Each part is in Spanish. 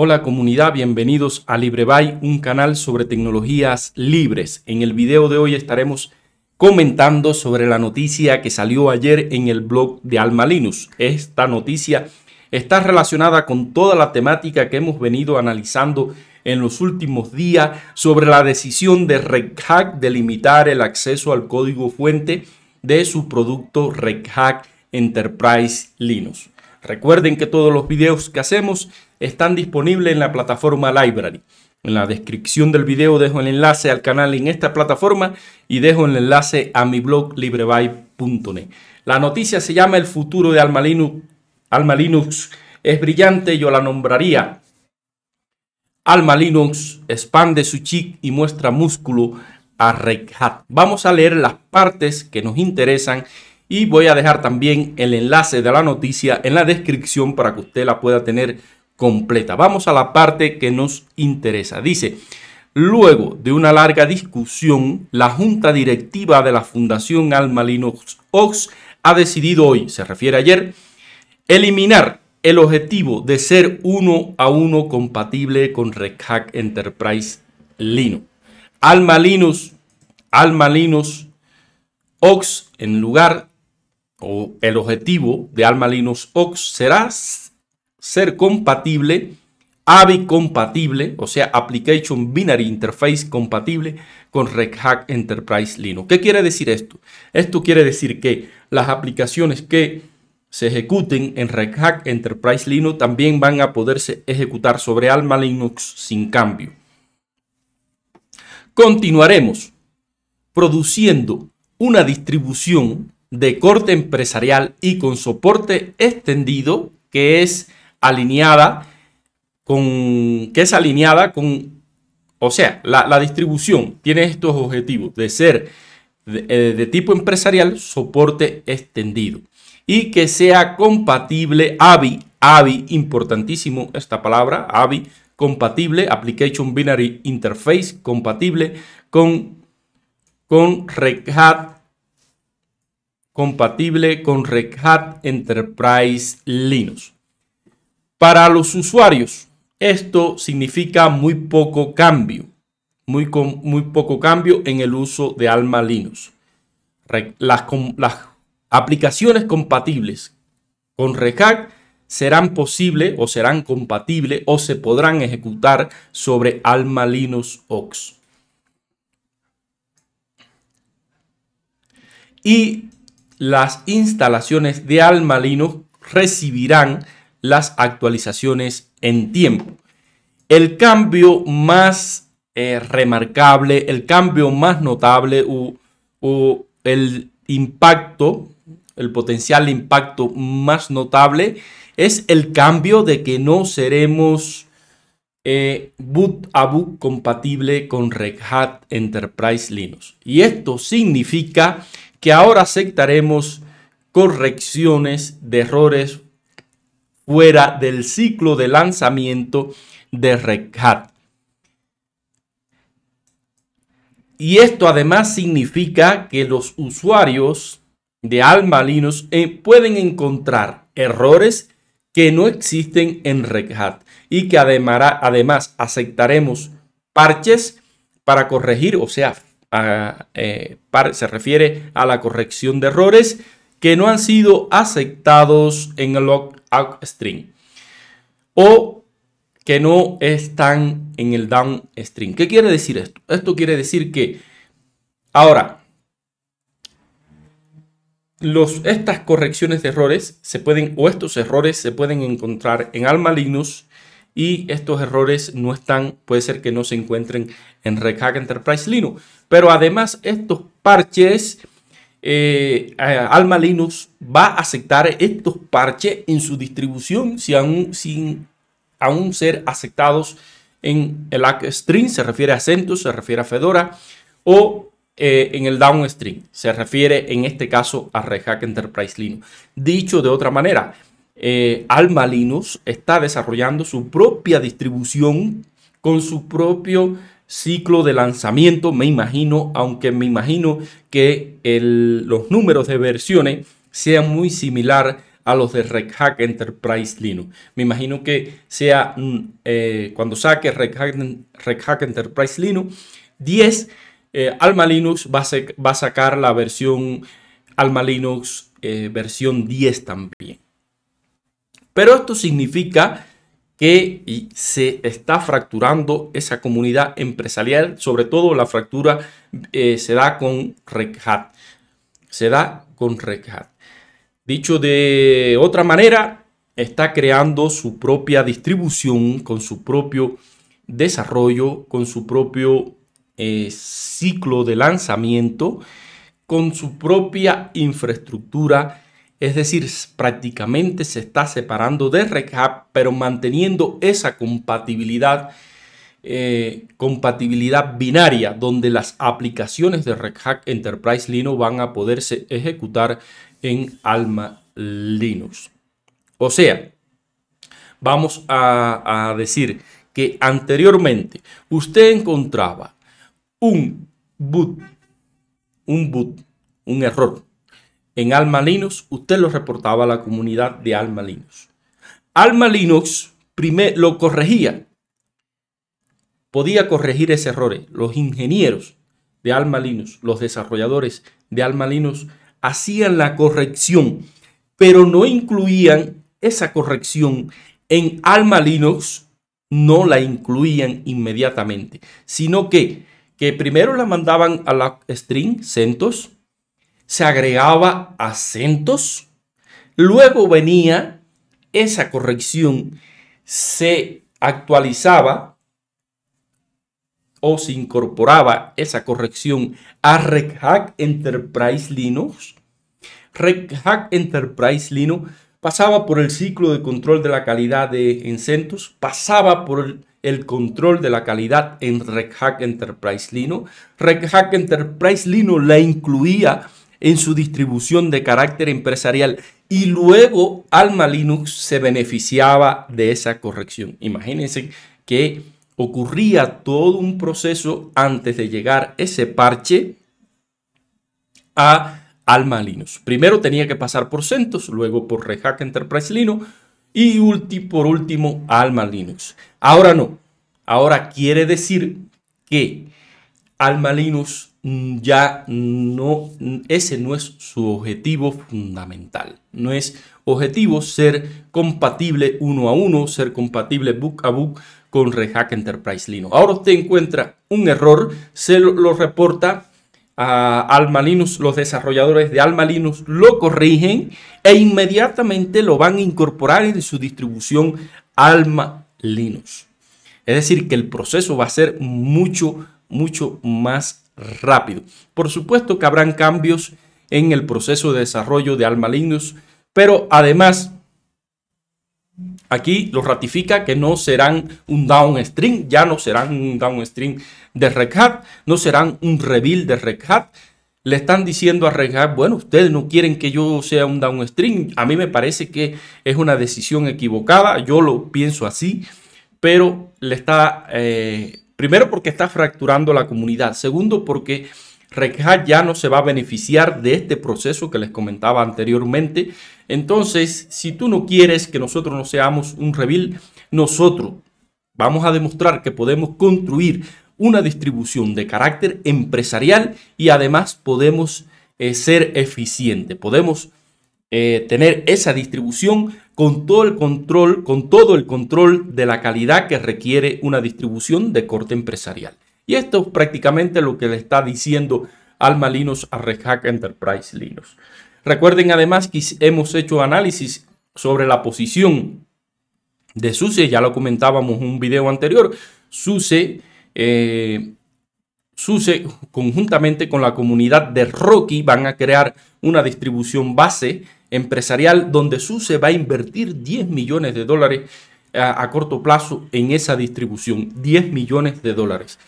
Hola comunidad, bienvenidos a LibreBay, un canal sobre tecnologías libres. En el video de hoy estaremos comentando sobre la noticia que salió ayer en el blog de Alma Linux. Esta noticia está relacionada con toda la temática que hemos venido analizando en los últimos días sobre la decisión de Red Hat de limitar el acceso al código fuente de su producto Red Hat Enterprise Linux. Recuerden que todos los videos que hacemos están disponibles en la plataforma Library. En la descripción del video dejo el enlace al canal en esta plataforma y dejo el enlace a mi blog libreby.net. La noticia se llama El futuro de Alma Linux. Alma Linux es brillante, yo la nombraría. Alma Linux expande su chip y muestra músculo a Red Hat. Vamos a leer las partes que nos interesan y voy a dejar también el enlace de la noticia en la descripción para que usted la pueda tener completa. Vamos a la parte que nos interesa. Dice, luego de una larga discusión, la Junta Directiva de la Fundación Alma Linux Ox ha decidido hoy, se refiere ayer, eliminar el objetivo de ser uno a uno compatible con Red Hat Enterprise Linux. Alma Linux, Ox en lugar o el objetivo de Alma Linux Ox será ser compatible, AVI compatible, o sea, Application Binary Interface compatible con Red Hat Enterprise Linux. ¿Qué quiere decir esto? Esto quiere decir que las aplicaciones que se ejecuten en Red Hat Enterprise Linux también van a poderse ejecutar sobre Alma Linux sin cambio. Continuaremos produciendo una distribución de corte empresarial y con soporte extendido que es alineada con, que es alineada con, o sea, la, distribución tiene estos objetivos de ser eh, de, tipo empresarial, soporte extendido y que sea compatible AVI, AVI, importantísimo esta palabra, AVI, compatible, Application Binary Interface, compatible con, con Red Hat, compatible con Red Hat Enterprise Linux. Para los usuarios, esto significa muy poco cambio, muy, muy poco cambio en el uso de Alma Linux. Las, aplicaciones compatibles con Red serán posibles o serán compatibles o se podrán ejecutar sobre Alma Linux Ox. Y las instalaciones de Alma Linux recibirán las actualizaciones en tiempo. El cambio más eh, remarcable, el cambio más notable o, el impacto, el potencial impacto más notable es el cambio de que no seremos eh, boot a boot compatible con Red Hat Enterprise Linux. Y esto significa que ahora aceptaremos correcciones de errores fuera del ciclo de lanzamiento de Red Hat. Y esto además significa que los usuarios de Alma eh, pueden encontrar errores que no existen en Red Hat y que además, además aceptaremos parches para corregir, o sea, eh, se refiere a la corrección de errores que no han sido aceptados en log upstream o que no están en el downstream. ¿Qué quiere decir esto? Esto quiere decir que ahora los, estas correcciones de errores se pueden o estos errores se pueden encontrar en Alma Linux y estos errores no están, puede ser que no se encuentren en Red Enterprise Linux. Pero además estos parches eh, eh, Alma Linux va a aceptar estos parches en su distribución si aún, sin aún ser aceptados en el upstream, se refiere a CentOS, se refiere a Fedora, o eh, en el downstream, se refiere en este caso a Red Enterprise Linux. Dicho de otra manera, Alma Linux está desarrollando su propia distribución con su propio ciclo de lanzamiento, me imagino, aunque me imagino que los números de versiones sean muy similar a los de Red Hat Enterprise Linux. Me imagino que sea mm, eh, cuando saque Red Hat, Enterprise Linux 10, eh, Alma Linux va a, va a, sacar la versión Alma Linux eh, versión 10 también. Pero esto significa que se está fracturando esa comunidad empresarial, sobre todo la fractura eh, se da con Red Se da con Red Dicho de otra manera, está creando su propia distribución, con su propio desarrollo, con su propio eh, ciclo de lanzamiento, con su propia infraestructura es decir, prácticamente se está separando de Hat, pero manteniendo esa compatibilidad, eh, compatibilidad binaria, donde las aplicaciones de Red Hat Enterprise Linux van a poderse ejecutar en Alma Linux. O sea, vamos a, a decir que anteriormente usted encontraba un boot, un boot, un error en Alma Linux, usted lo reportaba a la comunidad de Alma Linux. Alma Linux lo corregía. Podía corregir ese error. Eh, los ingenieros de Alma Linux, los desarrolladores de Alma Linux, hacían la corrección, pero no incluían esa corrección en Alma Linux, no la incluían inmediatamente, sino que, que primero la mandaban a la string CentOS, se agregaba acentos, luego venía esa corrección, se actualizaba o se incorporaba esa corrección a Red Hat Enterprise Linux. Red Hat Enterprise Linux pasaba por el ciclo de control de la calidad de CentOS, pasaba por el, control de la calidad en Red Hat Enterprise Linux. Red Hat Enterprise Linux la incluía en su distribución de carácter empresarial y luego Alma Linux se beneficiaba de esa corrección. Imagínense que ocurría todo un proceso antes de llegar ese parche a Alma Linux. Primero tenía que pasar por CentOS, luego por Red Enterprise Linux y por último Alma Linux. Ahora no. Ahora quiere decir que Alma Linux Mm, ya no, mm, ese no es su objetivo fundamental. No es objetivo ser compatible uno a uno, ser compatible book a book con Rehack Enterprise Linux. Ahora usted encuentra un error, se lo reporta a Alma Linux, los desarrolladores de Alma Linux lo corrigen e inmediatamente lo van a incorporar en su distribución Alma Linux. Es decir, que el proceso va a ser mucho, mucho más rápido. Por supuesto que habrán cambios en el proceso de desarrollo de Alma Linux, pero además Aquí lo ratifica que no serán un downstream, ya no serán un downstream de Red Hat, no serán un reveal de Red Hat. Le están diciendo a Red Hat, bueno, ustedes no quieren que yo sea un downstream. A mí me parece que es una decisión equivocada, yo lo pienso así, pero le está eh, Primero porque está fracturando la comunidad. Segundo porque Reja ya no se va a beneficiar de este proceso que les comentaba anteriormente. Entonces, si tú no quieres que nosotros no seamos un reveal, nosotros vamos a demostrar que podemos construir una distribución de carácter empresarial y además podemos eh, ser eficientes, Podemos eh, tener esa distribución con todo el control, con todo el control de la calidad que requiere una distribución de corte empresarial. Y esto es prácticamente lo que le está diciendo Alma Linux a Red Enterprise Linux. Recuerden además que hemos hecho análisis sobre la posición de SUSE, ya lo comentábamos en un video anterior. SUSE, eh, SUSE conjuntamente con la comunidad de Rocky van a crear una distribución base empresarial donde SUSE va a invertir 10 millones de dólares a, corto plazo en esa distribución. 10 millones de dólares.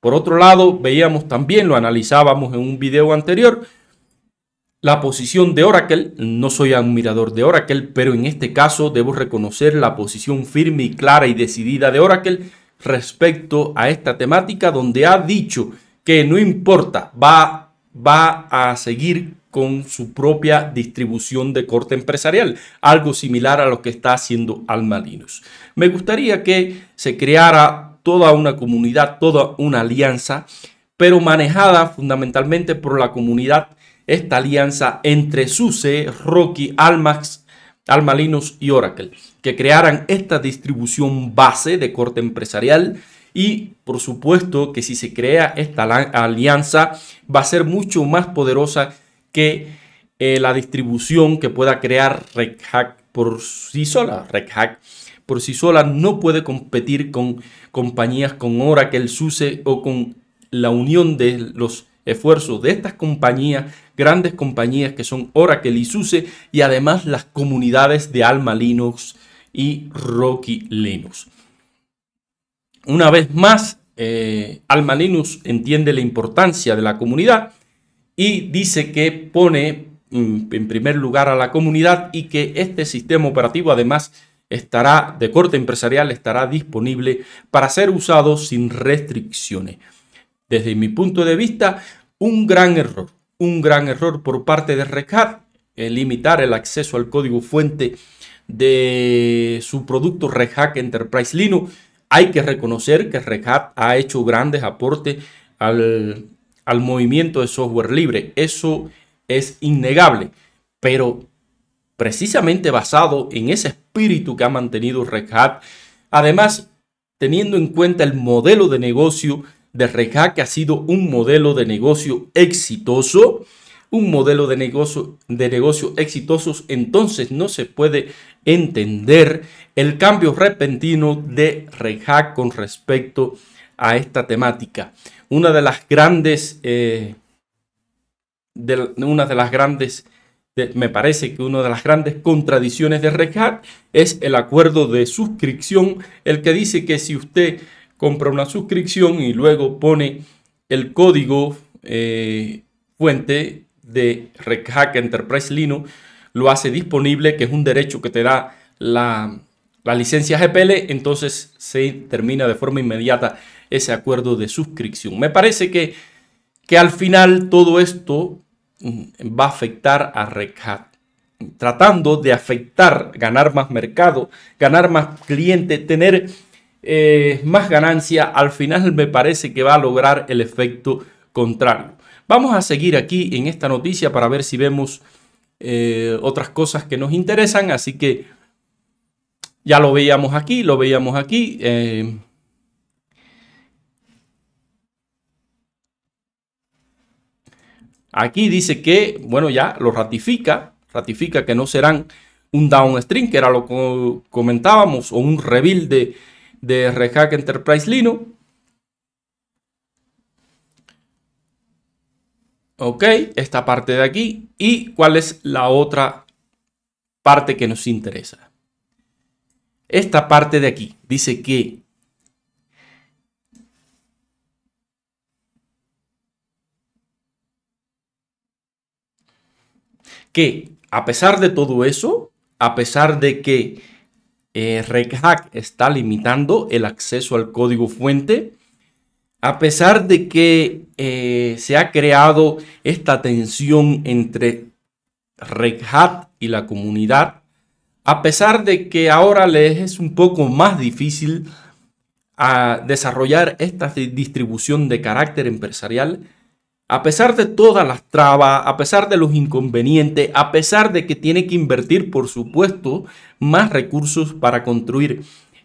Por otro lado, veíamos también, lo analizábamos en un video anterior, la posición de Oracle. No soy admirador de Oracle, pero en este caso debo reconocer la posición firme y clara y decidida de Oracle respecto a esta temática, donde ha dicho que no importa, va, va a seguir con su propia distribución de corte empresarial, algo similar a lo que está haciendo Almalinos. Me gustaría que se creara toda una comunidad, toda una alianza, pero manejada fundamentalmente por la comunidad, esta alianza entre SUSE, Rocky, Almax, Almalinos y Oracle, que crearan esta distribución base de corte empresarial y por supuesto que si se crea esta alianza va a ser mucho más poderosa que eh, la distribución que pueda crear Red Hat por sí sola, Red Hat por sí sola no puede competir con compañías con Oracle, SUSE o con la unión de los esfuerzos de estas compañías, grandes compañías que son Oracle y SUSE y además las comunidades de Alma Linux y Rocky Linux. Una vez más, eh, Alma Linux entiende la importancia de la comunidad y dice que pone mm, en primer lugar a la comunidad y que este sistema operativo además estará de corte empresarial, estará disponible para ser usado sin restricciones. Desde mi punto de vista, un gran error, un gran error por parte de Rescat, eh, limitar el acceso al código fuente de su producto Red Hat Enterprise Linux. Hay que reconocer que Red Hat ha hecho grandes aportes al al movimiento de software libre. Eso es innegable, pero precisamente basado en ese espíritu que ha mantenido Red Hat, además teniendo en cuenta el modelo de negocio de Red Hat, que ha sido un modelo de negocio exitoso, un modelo de negocio, de negocio exitosos, entonces no se puede entender el cambio repentino de Red Hat con respecto a a esta temática. Una de las grandes, eh, de, una de las grandes, me parece que una de las grandes contradicciones de Red es el acuerdo de suscripción, el que dice que si usted compra una suscripción y luego pone el código eh, fuente de Red Enterprise Linux, lo hace disponible, que es un derecho que te da la, la licencia GPL, entonces se termina de forma inmediata ese acuerdo de suscripción. Me parece que, que al final todo esto mm, va a afectar a Recat tratando de afectar, ganar más mercado, ganar más clientes, tener eh, más ganancia, al final me parece que va a lograr el efecto contrario. Vamos a seguir aquí en esta noticia para ver si vemos eh, otras cosas que nos interesan, así que ya lo veíamos aquí, lo veíamos aquí. Eh, Aquí dice que, bueno, ya lo ratifica, ratifica que no serán un downstream, que era lo que comentábamos, o un rebuild de, de Enterprise Linux. Ok, esta parte de aquí. ¿Y cuál es la otra parte que nos interesa? Esta parte de aquí dice que que a pesar de todo eso, a pesar de que eh, está limitando el acceso al código fuente, a pesar de que eh, se ha creado esta tensión entre Red Hat y la comunidad, a pesar de que ahora les es un poco más difícil a ah, desarrollar esta distribución de carácter empresarial, a pesar de todas las trabas, a pesar de los inconvenientes, a pesar de que tiene que invertir, por supuesto, más recursos para construir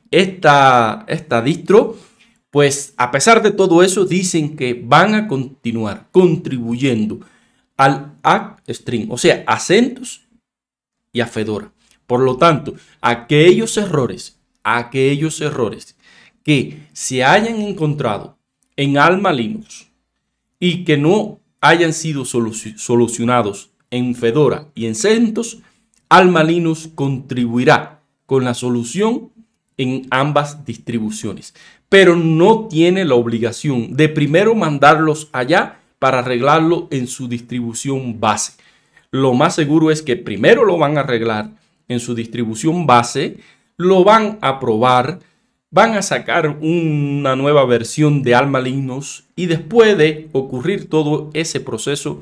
esta, esta distro, pues a pesar de todo eso, dicen que van a continuar contribuyendo al string, o sea, a CentOS y a Fedora. Por lo tanto, aquellos errores, aquellos errores que se hayan encontrado en Alma Linux, y que no hayan sido solucionados en Fedora y en CentOS, Alma contribuirá con la solución en ambas distribuciones, pero no tiene la obligación de primero mandarlos allá para arreglarlo en su distribución base. Lo más seguro es que primero lo van a arreglar en su distribución base, lo van a probar, van a sacar una nueva versión de Alma Lignos. y después de ocurrir todo ese proceso,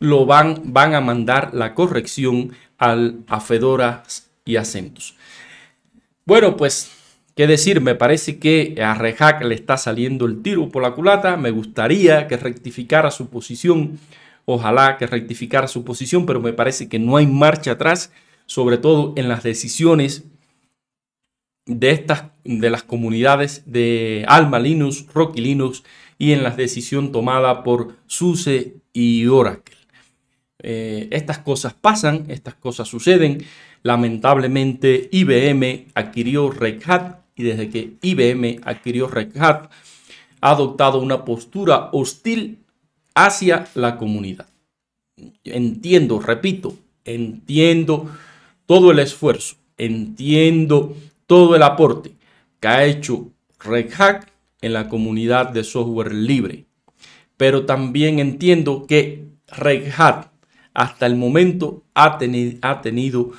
lo van, van a mandar la corrección al, a Fedora y Acentos. Bueno, pues, qué decir, me parece que a Rejac le está saliendo el tiro por la culata. Me gustaría que rectificara su posición. Ojalá que rectificara su posición, pero me parece que no hay marcha atrás, sobre todo en las decisiones de estas de las comunidades de Alma Linux, Rocky Linux y en la decisión tomada por SUSE y Oracle. Eh, estas cosas pasan, estas cosas suceden. Lamentablemente IBM adquirió Red Hat y desde que IBM adquirió Red Hat ha adoptado una postura hostil hacia la comunidad. Entiendo, repito, entiendo todo el esfuerzo, entiendo todo el aporte que ha hecho Red Hat en la comunidad de software libre. Pero también entiendo que Red Hat hasta el momento ha, tenido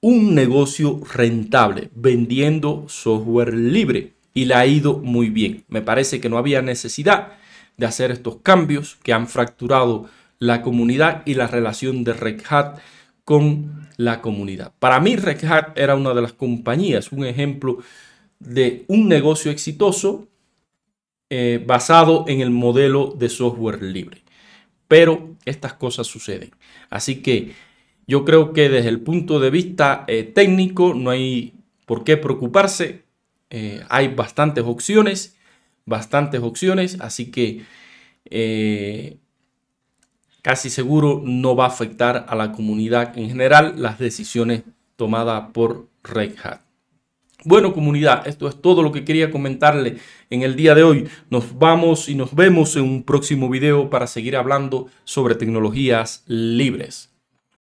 un negocio rentable vendiendo software libre y le ha ido muy bien. Me parece que no había necesidad de hacer estos cambios que han fracturado la comunidad y la relación de Red Hat con la comunidad. Para mí, Red Hat era una de las compañías, un ejemplo de un negocio exitoso eh, basado en el modelo de software libre. Pero estas cosas suceden. Así que yo creo que desde el punto de vista eh, técnico no hay por qué preocuparse. Eh, hay bastantes opciones, bastantes opciones. Así que casi seguro no va a afectar a la comunidad en general las decisiones tomadas por Red Hat. Bueno, comunidad, esto es todo lo que quería comentarle en el día de hoy. Nos vamos y nos vemos en un próximo video para seguir hablando sobre tecnologías libres.